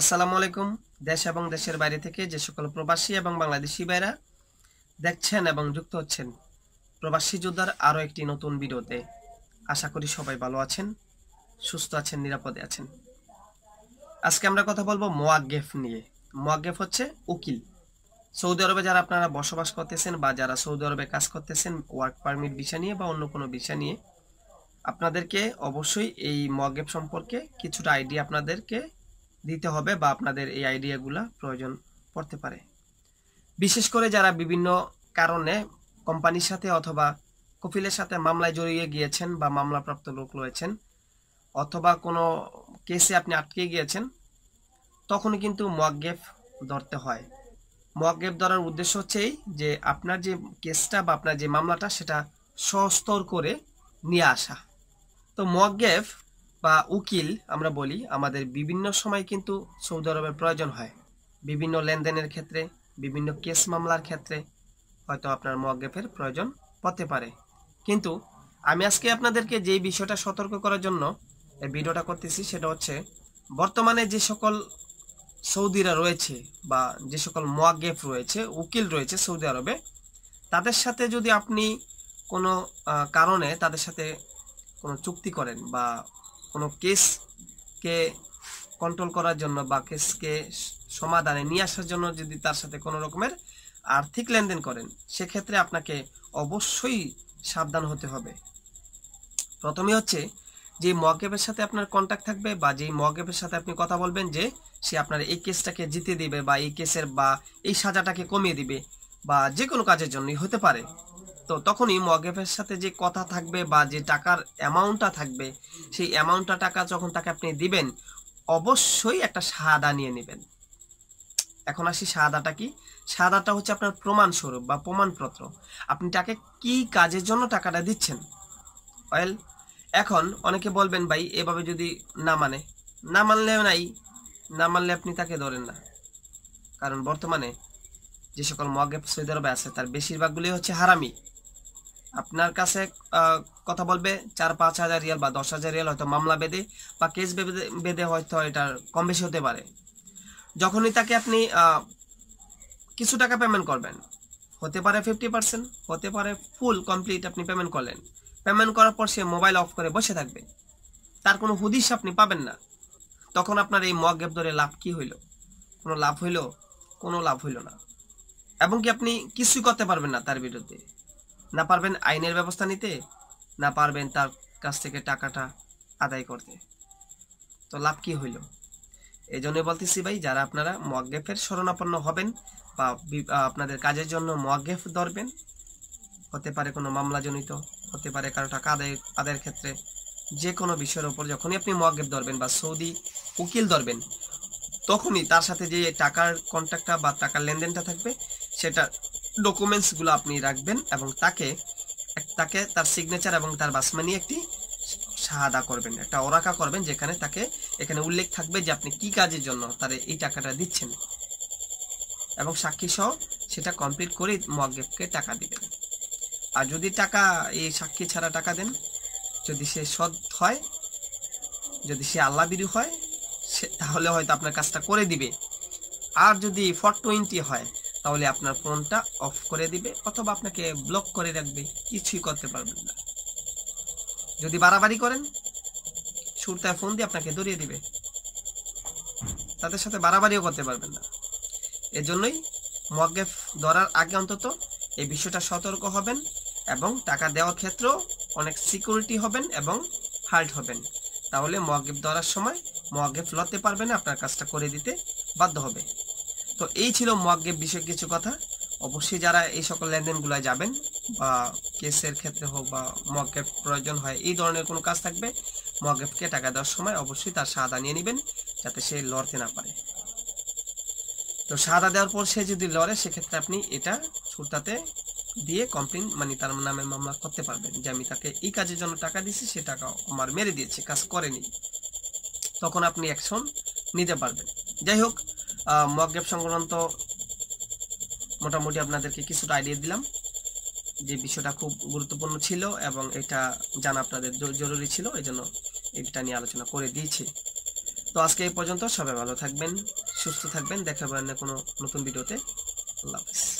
আসসালামু আলাইকুম দেশ এবং দেশের বাইরে থেকে যে সকল প্রবাসী এবং বাংলাদেশি ভাইরা দেখছেন এবং যুক্ত হচ্ছেন প্রবাসী যোদ্ধার আরও একটি নতুন ভিডিওতে আশা করি সবাই ভালো আছেন সুস্থ আছেন নিরাপদে আছেন আজকে আমরা কথা বলবো মোয়াগেফ নিয়ে মোয়াগ্গেফ হচ্ছে উকিল সৌদি আরবে যারা আপনারা বসবাস করতেছেন বা যারা সৌদি আরবে কাজ করতেছেন ওয়ার্ক পারমিট ভিসা নিয়ে বা অন্য কোনো ভিসা নিয়ে আপনাদেরকে অবশ্যই এই মোয়াগেফ সম্পর্কে কিছুটা আইডিয়া আপনাদেরকে দিতে হবে বা আপনাদের এই আইডিয়াগুলো প্রয়োজন পড়তে পারে বিশেষ করে যারা বিভিন্ন কারণে কোম্পানির সাথে অথবা কফিলের সাথে মামলায় জড়িয়ে গিয়েছেন বা মামলাপ্রাপ্ত লোক রয়েছেন অথবা কোনো কেসে আপনি আটকে গিয়েছেন তখন কিন্তু মগগেফ ধরতে হয় মকগেফ ধরার উদ্দেশ্য হচ্ছে এই যে আপনার যে কেসটা বা আপনার যে মামলাটা সেটা সস্তর করে নিয়ে আসা তো মগগেফ বা উকিল আমরা বলি আমাদের বিভিন্ন সময় কিন্তু সৌদি আরবের প্রয়োজন হয় বিভিন্ন লেনদেনের ক্ষেত্রে বিভিন্ন কেস মামলার ক্ষেত্রে হয়তো আপনার মগ্রেফের প্রয়োজন হতে পারে কিন্তু আমি আজকে আপনাদেরকে যে বিষয়টা সতর্ক করার জন্য এই ভিডিওটা করতেছি সেটা হচ্ছে বর্তমানে যে সকল সৌদিরা রয়েছে বা যে সকল মোয়াগেফ রয়েছে উকিল রয়েছে সৌদি আরবে তাদের সাথে যদি আপনি কোনো কারণে তাদের সাথে কোনো চুক্তি করেন বা কোনো কেসকে কন্ট্রোল করার জন্য বা কেসকে সমাধানে নিয়ে আসার জন্য যদি তার সাথে কোনো রকমের আর্থিক লেনদেন করেন সেক্ষেত্রে আপনাকে অবশ্যই সাবধান হতে হবে প্রথমে হচ্ছে যে মগেবের সাথে আপনার কন্ট্যাক্ট থাকবে বা যেই মগেবের সাথে আপনি কথা বলবেন যে সে আপনার এই কেসটাকে জিতে দিবে বা এই কেসের বা এই সাজাটাকে কমিয়ে দিবে বা যে কোনো কাজের জন্যই হতে পারে তো তখনই মগেফের সাথে যে কথা থাকবে বা যে টাকার অ্যামাউন্টটা থাকবে সেই অ্যামাউন্টটা টাকা যখন তাকে আপনি দিবেন অবশ্যই একটা সাদা নিয়ে নেবেন এখন আসি সাদাটা কি সাদাটা হচ্ছে আপনার প্রমাণস্বরূপ বা প্রমাণপত্র আপনি তাকে কি কাজের জন্য টাকাটা দিচ্ছেন ওয়েল এখন অনেকে বলবেন ভাই এভাবে যদি না মানে না মানলেও নাই না মানলে আপনি তাকে ধরেন না কারণ বর্তমানে যে সকল মগেব সৌদি আরবে আছে তার বেশিরভাগগুলি হচ্ছে হারামি আপনার কাছে কথা বলবে চার পাঁচ হাজার রিয়াল বা দশ হাজার রিয়াল হয়তো মামলা বেঁধে বা কেস বেঁধে বেঁধে হয়তো এটার কম বেশি হতে পারে যখনই তাকে আপনি কিছু টাকা পেমেন্ট করবেন হতে পারে ফিফটি পার্সেন্ট হতে পারে ফুল কমপ্লিট আপনি পেমেন্ট করলেন পেমেন্ট করার পর সে মোবাইল অফ করে বসে থাকবে তার কোনো হুদিস আপনি পাবেন না তখন আপনার এই মগ গ্যাপ ধরে লাভ কি হইল কোনো লাভ হইল কোনো লাভ হইল না এবং কি আপনি কিছুই করতে পারবেন না তার বিরুদ্ধে না পারবেন আইনের ব্যবস্থা নিতে না পারবেন তার কাছ থেকে টাকাটা আদায় করতে তো লাভ কি হইল এই জন্য বলতেছি ভাই যারা আপনারা মগ্গেফের শরণাপন্ন হবেন বা আপনাদের কাজের জন্য মগ্গেফ ধরবেন হতে পারে কোনো মামলাজনিত হতে পারে কারো টাকা আদায় আদায়ের ক্ষেত্রে যে কোনো বিষয়ের ওপর যখনই আপনি মগ্গেফ ধরবেন বা সৌদি উকিল ধরবেন তখনই তার সাথে যে টাকার কন্ট্যাক্টটা বা টাকার লেনদেনটা থাকবে সেটা ডকুমেন্টসগুলো আপনি রাখবেন এবং তাকে তাকে তার সিগনেচার এবং তার বাসমা একটি সাহাদা করবেন একটা ওরাকা করবেন যেখানে তাকে এখানে উল্লেখ থাকবে যে আপনি কি কাজের জন্য তার এই টাকাটা দিচ্ছেন এবং সাক্ষী সহ সেটা কমপ্লিট করে মোয়াজ্জেবকে টাকা দিবেন আর যদি টাকা এই সাক্ষী ছাড়া টাকা দেন যদি সে সৎ হয় যদি সে আল্লাহ বিরু হয় সে তাহলে হয়তো আপনার কাজটা করে দিবে আর যদি ফর টোয়েন্টি হয় তাহলে আপনার ফোনটা অফ করে দিবে অথবা আপনাকে ব্লক করে রাখবে কিছুই করতে পারবেন না যদি বাড়াবাড়ি করেন সুরতায় ফোন দিয়ে আপনাকে ধরিয়ে দিবে তাদের সাথে বাড়াবাড়িও করতে পারবেন না এজন্যই মগেফ ধরার আগে অন্তত এই বিষয়টা সতর্ক হবেন এবং টাকা দেওয়ার ক্ষেত্রেও অনেক সিকিউরিটি হবেন এবং হার্ড হবেন তাহলে মগেফ ধরার সময় মগেফ লড়তে পারবে না আপনার কাজটা করে দিতে বাধ্য হবে তো এই ছিল মগ্গে বিষয়ে কিছু কথা অবশ্যই যারা এই সকল লেনদেনগুলো যাবেন বা কেসের ক্ষেত্রে হোক বা মগগেপ প্রয়োজন হয় এই ধরনের কোনো কাজ থাকবে মগগেপকে টাকা দেওয়ার সময় অবশ্যই তার সাদা নিয়ে নেবেন যাতে সে লড়তে না পারে তো সাদা দেওয়ার পর সে যদি লড়ে সেক্ষেত্রে আপনি এটা ছুটাতে দিয়ে কমপ্লেন মানে তার নামে মামলা করতে পারবেন যে আমি তাকে এই কাজের জন্য টাকা দিয়েছি সে টাকা আমার মেরে দিয়েছে কাজ করেনি তখন আপনি অ্যাকশন নিতে পারবেন যাই হোক মকগ্যাপ সংক্রান্ত মোটামুটি আপনাদেরকে কিছুটা আইডিয়া দিলাম যে বিষয়টা খুব গুরুত্বপূর্ণ ছিল এবং এটা জানা আপনাদের জরুরি ছিল এই জন্য এটা নিয়ে আলোচনা করে দিয়েছি তো আজকে এই পর্যন্ত সবাই ভালো থাকবেন সুস্থ থাকবেন দেখা পাবেন না কোনো নতুন ভিডিওতে আল্লাহ হাফিজ